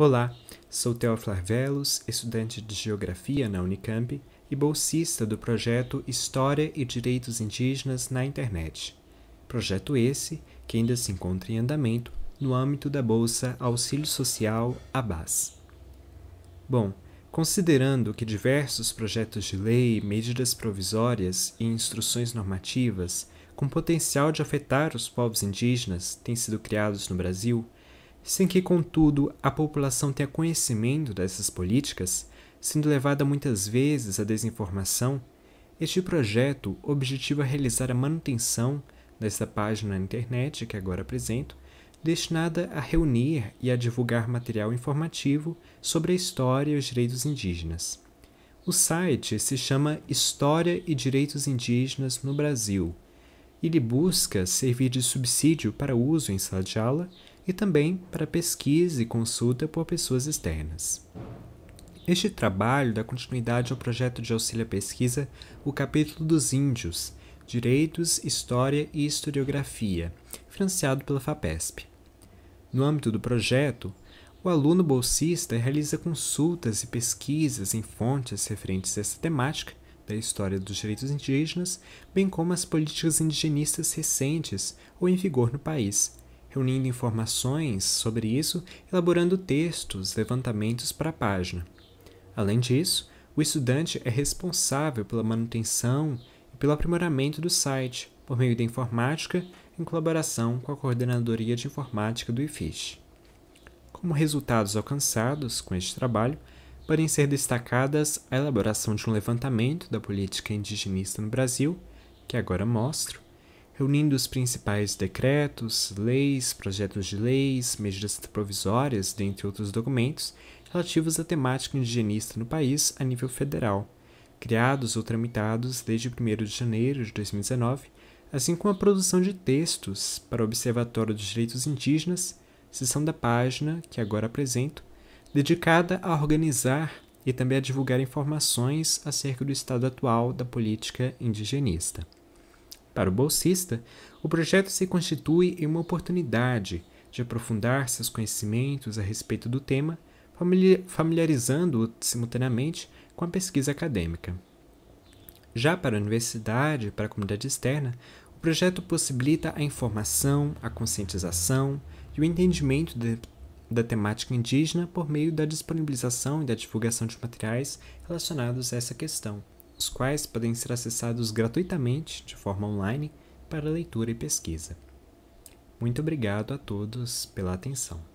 Olá, sou Teófilo Arvelos, estudante de Geografia na Unicamp e bolsista do projeto História e Direitos Indígenas na Internet. Projeto esse que ainda se encontra em andamento no âmbito da Bolsa Auxílio Social ABAS. Bom, considerando que diversos projetos de lei, medidas provisórias e instruções normativas com potencial de afetar os povos indígenas têm sido criados no Brasil, sem que, contudo, a população tenha conhecimento dessas políticas, sendo levada muitas vezes à desinformação, este projeto objetiva é realizar a manutenção desta página na internet que agora apresento, destinada a reunir e a divulgar material informativo sobre a história e os direitos indígenas. O site se chama História e Direitos Indígenas no Brasil. Ele busca servir de subsídio para uso em sala de aula e também para pesquisa e consulta por pessoas externas. Este trabalho dá continuidade ao projeto de auxílio à pesquisa O Capítulo dos Índios, Direitos, História e Historiografia, financiado pela FAPESP. No âmbito do projeto, o aluno bolsista realiza consultas e pesquisas em fontes referentes a essa temática da história dos direitos indígenas, bem como as políticas indigenistas recentes ou em vigor no país, reunindo informações sobre isso, elaborando textos, levantamentos para a página. Além disso, o estudante é responsável pela manutenção e pelo aprimoramento do site por meio da informática em colaboração com a coordenadoria de informática do IFISH. Como resultados alcançados com este trabalho, podem ser destacadas a elaboração de um levantamento da política indigenista no Brasil, que agora mostro, reunindo os principais decretos, leis, projetos de leis, medidas provisórias, dentre outros documentos, relativos à temática indigenista no país a nível federal, criados ou tramitados desde 1 de janeiro de 2019, assim como a produção de textos para o Observatório dos Direitos Indígenas, seção da página que agora apresento, dedicada a organizar e também a divulgar informações acerca do estado atual da política indigenista. Para o bolsista, o projeto se constitui em uma oportunidade de aprofundar seus conhecimentos a respeito do tema, familiarizando-o simultaneamente com a pesquisa acadêmica. Já para a universidade, para a comunidade externa, o projeto possibilita a informação, a conscientização e o entendimento de, da temática indígena por meio da disponibilização e da divulgação de materiais relacionados a essa questão os quais podem ser acessados gratuitamente de forma online para leitura e pesquisa. Muito obrigado a todos pela atenção.